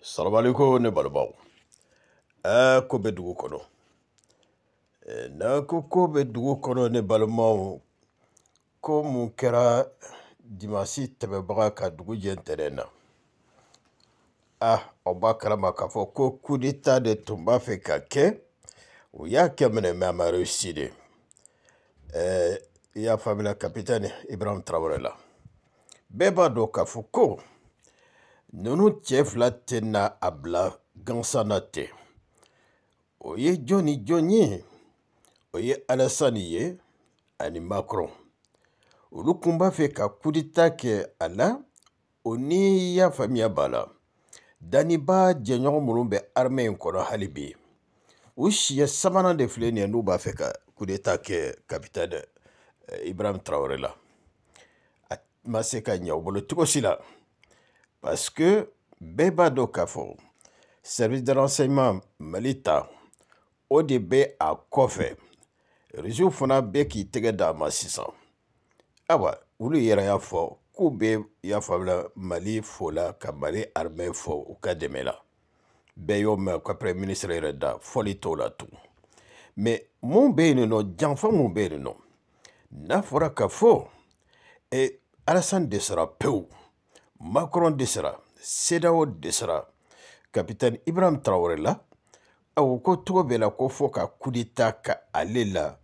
Salamaleko ne balimaw a eh, ko bɛ dugu kɔnɔ eh, n'an ko ko bɛ dugu kɔnɔ ne balimaw ko mun kɛra dimasi tɛmɛbaga ka dugu jɛ ntɛnɛn na ah aw b'a kalama k'a fɔ ko kudeta de tun b'a fɛ ka kɛ u y'a kɛ minɛ mɛ a ma reussir de eh, i y'a faamuna kapitɛni ibrahim tarawele la bɛɛ b'a dɔn k'a fɔ ko ninnu cɛ fila tɛ na a bila gansan na tɛ o ye jɔn ni jɔn ye o ye alasani ye ani makɔrɔn olu kun b'a fɛ ka kudita kɛ a la o ni y'a faamuya b'a la daniba jɛɲɔgɔn minnu bɛ arime in kɔnɔ hali bi o siɲɛ sabanan de filɛ nin ye n'u b'a fɛ ka kudeta kɛ kapitɛni eh, ibrahim tarawele la a ma se ka ɲɛ u bolo cogo si la parce que bɛɛ do k'a fɔ service de renseignement mali ta o de bɛ a kɔfɛ rusiw fana bɛ k'i tɛgɛ d'a ma sisan ayiwa olu yɛrɛ y'a fɔ k'u bɛ y'a faamula mali fo la ka mali armée fɔ u ka dɛmɛ la bɛɛ y'o mɛn u ka premier ministre yɛrɛ da fɔli t'o la tugun mɛ mun bɛ yen nɔ janfa mun bɛ yen nɔ n'a fɔra ka fɔ e alasan de sara pewu makɔrɔn dɛsɛra sedaw dɛsɛra kapitani ibrahim tarawɛrɛ la a ko ko cogo bɛɛ la ko fɔ ka kudeta ka ale la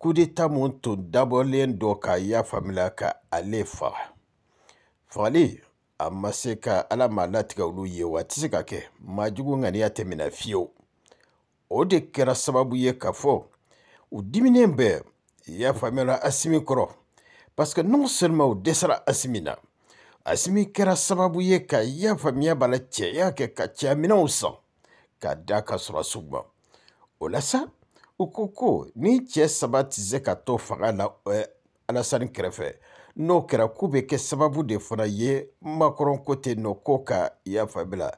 kudeta mun tun dabɔlen dɔ k'a y'a faamila ka ale faga fagali a ma se ka ala ma latigɛ olu ye wa a tɛ se ka kɛ maajugu ŋaniya tɛ minɛ fiyewu o de kɛra sababu ye ka fɔ u diminen bɛɛ y'a faamuyala asimi kɔrɔ parce que non seulement u dɛsɛra asimi na asimi kɛra sababu ye ka ya faamuya b'a la cɛya kɛ ka cɛya minɛnw san k'a da ka sɔrɔ a sugu ma o la sa u ko ko ni cɛ saba tɛ se ka to fanga la eh, alasani kɛrɛfɛ n'o kɛra k'u bɛ kɛ sababu de fana ye makɔrɔn ko ten nɔ ko ka ya faamu la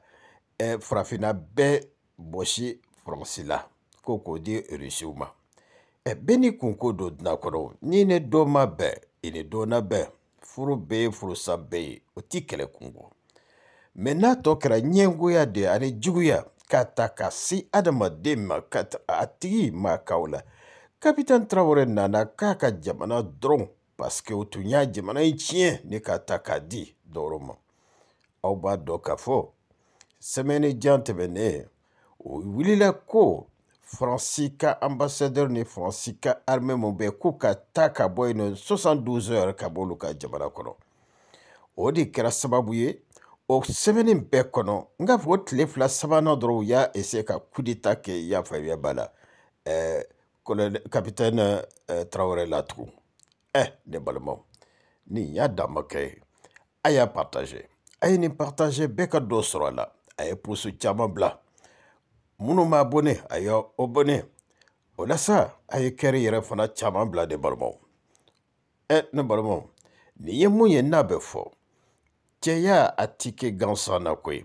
eh, farafinna bɛɛ bɔsi faransi la ko k'o di rusiw ma eh, bɛɛ ni kunko don dunan kɔnɔ ni ne dɔ ma bɛn i ni dɔ na bɛn furu bɛ yen furusa bɛ yen o ti kɛlɛ kun bɔ mɛ n'a tɔ kɛra ɲɛngoya de ye ani juguya k'a ta ka se adamaden ma ka a tigi ma k'aw la kapitani tarawele nana k'a ka jamana dɔrɔn paseke o tun y'a jamana in tiɲɛ ni k'a ta k'a di dɔwɛrɛw ma aw b'a dɔn k'a fɔ sɛmɛni jan tɛmɛnen o wulila ko faransi ka ambassadɛr ni faransi ka arme mun bɛ k'u ka ta ka bɔ yen nɔ 72 heures ka b'olu ka jamana kɔnɔ o de kɛra sababu ye o sɛbɛnni bɛɛ kɔnɔ n k'a fɔ ko tile fila sabanan dɔrɔn u y'a ese ka kudeta kɛ y'a faamuya ba la ɛɛ eh, kapitɛni eh, tarawele la tugun ɛ eh, ne balimaw nin y'a damakɛ ye a y'a partage a ye nin partage bɛɛ ka dɔ sɔrɔ a la a ye poso caman bila minnu ma abonné a ye abonné o la sa a ye kɛri yɛrɛ fana caman bila de balimaw ɛ ne balimaw nin ye mun ye n'a bɛ fɔ cɛya a ti kɛ gansan na koyi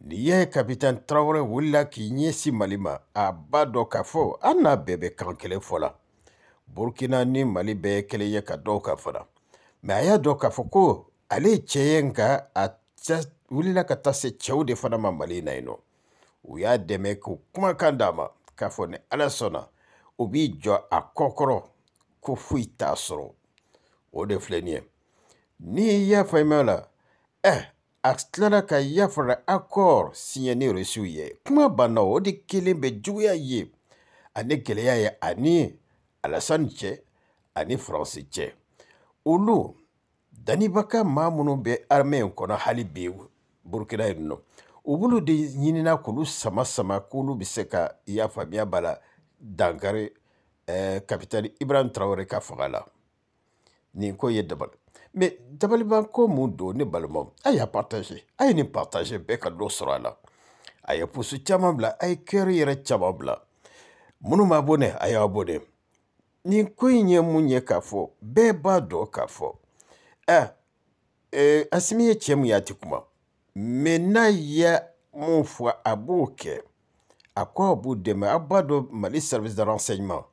n'i ye kapitɛni tarawele wulila k'i ɲɛsin mali ma a b'a dɔn k'a fɔ an n'a bɛɛ bɛ kan kelen fɔ la burukina ni mali bɛɛ ye kelen ye ka dɔw ka fana mɛ a y'a dɔn k'a fɔ ko ale ye cɛ ye nka a wulila ka taa se cɛw de fana ma mali na yen nɔ u y'a dɛmɛ k'o kumakan d'a ma k'a fɔ ni ala sɔnna u b'i jɔ a kɔ kɔrɔ ko foyi t'a sɔrɔ o de filɛ nin ye ni y'a faamuya o la ɛ a tilara ka yafara accord siɲɛ ni rusiw ye kuma banna o de kelen bɛ juguya ye ani gɛlɛya ye ani alasani cɛ ani faransi cɛ olu danibaga maa minnu bɛ armée in kɔnɔ hali bi burukina yen nɔ u b'olu de ɲinina k'olu sama sama k'olu bɛ se ka i y'a faamuya b'a la dankari eh, kapitani ibrahim tarawele ka fanga la nin ko ye dabali mɛ dabalibanko mun don ne balimaw a y'a partage a ye nin partage bɛɛ ka dɔ sɔrɔ a la a ye pusu caman bila a ye kɛri yɛrɛ caman bila minnu ma bɔnɛ a y'a bɔnɛ nin ko in ye mun ye k'a fɔ bɛɛ b'a dɔn k'a fɔ ɛ eh, asimi ye cɛ mun ye a ti kuma mɛ n'a ye mun fɔ a b'o kɛ a ko a b'u dɛmɛ a b'a dɔn mali service de renseignement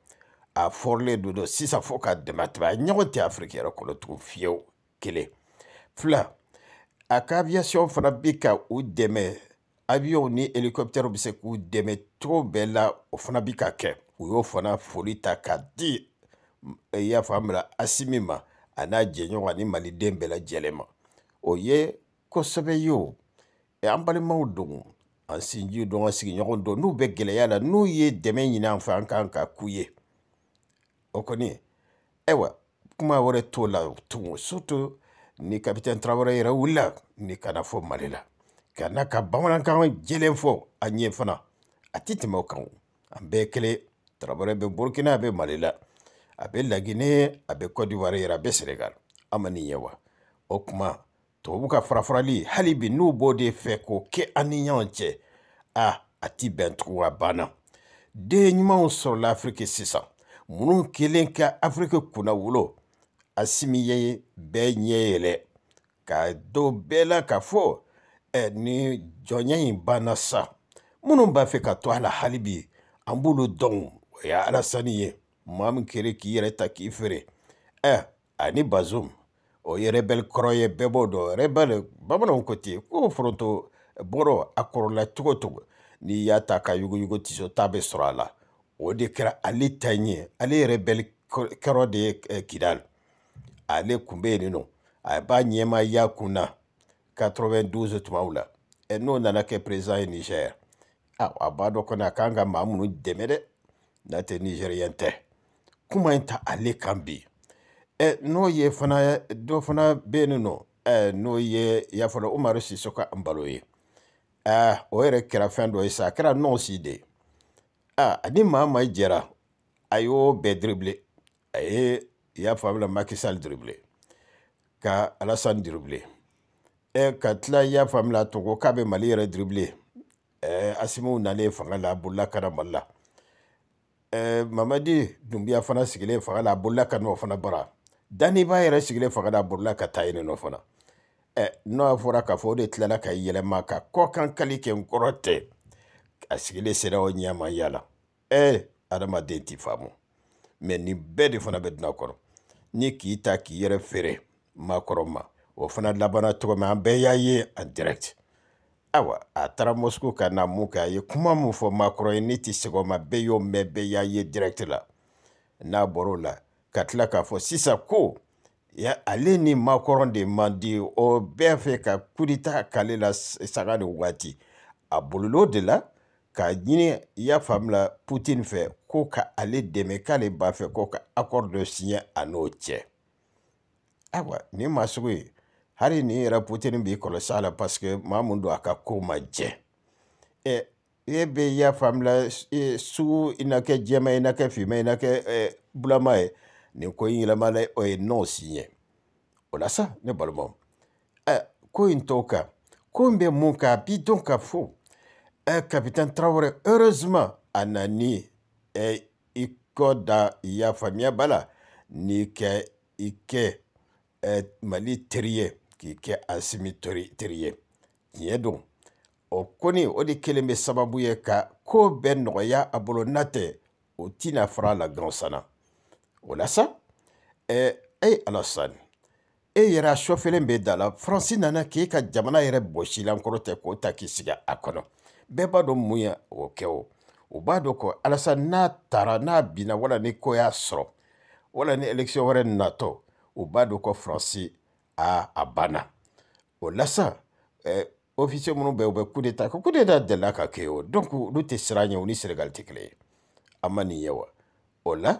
a fɔrilen don don sisan fo ka dɛmɛ a tɛmɛ a ɲɔgɔn tɛ afiriki yɛrɛ kɔnɔ tugun fiyewu kelen fila a ka aviation fana bɛ ka u dɛmɛ avion ni hélicoptère bɛ se k'u dɛmɛ cogo bɛɛ la o fana bɛ ka kɛ u y'o fana foli ta k'a di i y'a faamu la asimi ma a n'a jɛɲɔgɔn ani maliden bɛɛ lajɛlen ma o ye kosɛbɛ ye o an balimaw don an sinjiw don an sigiɲɔgɔn don n'u bɛ gɛlɛya la n'u ye dɛmɛ ɲini an fɛ an kan ka k'u ye o kɔni ayiwa kuma wɛrɛ t'o la tun surtout ni kapitɛni tarawele yɛrɛ wulila ni kana fɔ mali la ka na ka bamanankan jɛlen fɔ an ɲɛ fana a tɛ tɛmɛ o kan an bɛɛ kelen tarawele bɛ burukina a bɛ mali la a bɛ laginɛ a bɛ kɔdiwari yɛrɛ a bɛ senegal an ma nin ye wa o kuma tubabu ka farafarali hali bi n'u b'o de fɛ k'o kɛ an ni ɲɔgɔn cɛ a a ti bɛn tugu a banna den ɲumanw sɔrɔla afiriki sisan minnu kelen ka afiriki kunna wolo asimi ye bɛɛ ɲɛ yɛlɛ ka dɔw bɛɛ la k'a fɔ ɛ e, ni jɔnya in banna sa minnu b'a fɛ ka to a la hali bi an b'olu dɔn o ye alasani ye maa min kɛra k'i yɛrɛ ta k'i feere ɛ e, ani bazum o ye rebɛli kɔrɔ ye bɛɛ b'o dɔn rebɛli bamananw ko ten ko foronto bɔrɔ a kɔrɔla cogo cogo n'i y'a ta ka yuguyugu tiso ta bɛ sɔrɔ a la o de kɛra ale ta ɲɛ ale yɛrɛ bɛli kɔrɔ de ye kidali ale kun bɛ yen nɔ a b'a ɲɛma y'a kun na 92 tumaw la n'o nana kɛ perezan ye nizɛri a b'a dɔn kɔni a kan ka maa minnu dɛmɛ dɛ n'a tɛ nizeriyɛn tɛ kuma in ta ale kan bi Eh, n'o ye fana dɔ fana bɛ yen nɔ eh, n'o ye i y'a fɔla umaru siso ka balo ye ah, o yɛrɛ kɛra fɛn dɔ ye sa a kɛra nɔɔsi de ye ani ah, maa ma jɛra a y'o bɛɛ diribile a ye i y'a fɔ a bɛna makisali diribile ka alasani diribile eh, ka tila i y'a faamuya a tun ko k'a bɛ mali yɛrɛ diribile asimuw nalen fanga la a bolila ka na mali la mamadi dunbiya fana sigilen fanga la a bolila ka n'o fana bara dani b'a yɛrɛ sigilen fagada borila ka taa yen nɔ fana ɛ n'a fɔra k'a fɔ o de tilala ka yɛlɛma ka kɔkan kali kɛ n kɔrɔ tɛ a sigilen sera o ɲɛma yala ɛ adamaden ti faamu mɛ nin bɛɛ de fana bɛ dunan kɔrɔ ni k'i ta k'i yɛrɛ feere maakɔrɔ ma o fana labana cogo min an bɛɛ y'a ye en direct ayiwa a taara mɔsugu ka na mun kɛ a ye kuma mun fɔ maakɔrɔ ye ne ti segin o ma bɛɛ y'o mɛn bɛɛ y'a ye direct la n'a bɔr'o la ka tila k'a fɔ sisan ko ya ale ni makɔrɔn de man di o bɛɛ fɛ ka kudita k'ale la saga ni waati a bolol'o de la k'a ɲini i y'a faamula putin fɛ ko ka ale dɛmɛ k'ale b'a fɛ ko ka akɔri dɔ siɲɛ a n'o cɛ ayiwa nin ma sugu ye hali nin yɛrɛ putin b'i kɔlɔsi a la paseke maa mun don a ka ko ma jɛ ɛ e bɛ i y'a faamula e, sugu i na kɛ jɛma i na kɛ finma i na kɛ bulama ye nin ko in yɛlɛmala o ye nɔw siɲɛ o la sa ne balimaw ko in tɔw kan ko in bɛ mun kan a b'i dɔn ka fɔ kapitɛni tarawele heureusement a na ni e, i kɔ da ya faamuya ba la n'i kɛ i kɛ e, mali teri ye k'i kɛ asimi teri ye tiɲɛ don o kɔni o de kelen bɛ sababu ye ka ko bɛɛ nɔgɔya a bolo n'a tɛ o tina fara la gansan na o la sa ɛ e ye alasan e yɛrɛ a sɔfɛlen bɛ da la faransi nana k'e ka jamana yɛrɛ bɔsilankɔrɔ tɛ k'o ta k'i sigi a kɔnɔ bɛɛ b'a dɔn mun ye o kɛ o o b'a dɔn ko alasan n'a taara n'a binna wala ni ko y'a sɔrɔ wala ni élection wɛrɛ natɔ o b'a dɔn ko faransi a a banna o la sa ɛ officier minnu bɛ u bɛ coup d'état ko coup d'état delila ka kɛ o donc olu tɛ siran ɲɛ u ni sénégal tɛ kelen ye a ma nin ye wa o la.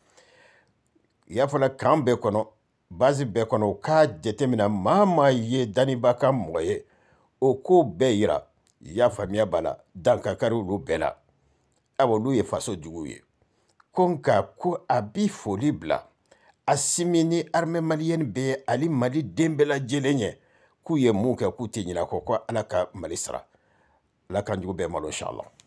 i y'a fɔla kan bɛɛ kɔnɔ bazi bɛɛ kɔnɔ u k'a jatemina maa maa ye daniba ka mɔgɔ ye o ko bɛɛ yira i y'a faamiya b'a la dankakari olu bɛɛ la awa olu ye faso juguw ye ko nka ko a bi foli bila asimi ni arme maliyɛni bɛ ali mali den bɛɛ lajɛlen ye k'u ye mun kɛ k'u tɛ ɲina kɔ ko ala ka mali sara ala kan jugu bɛɛ malo inshallah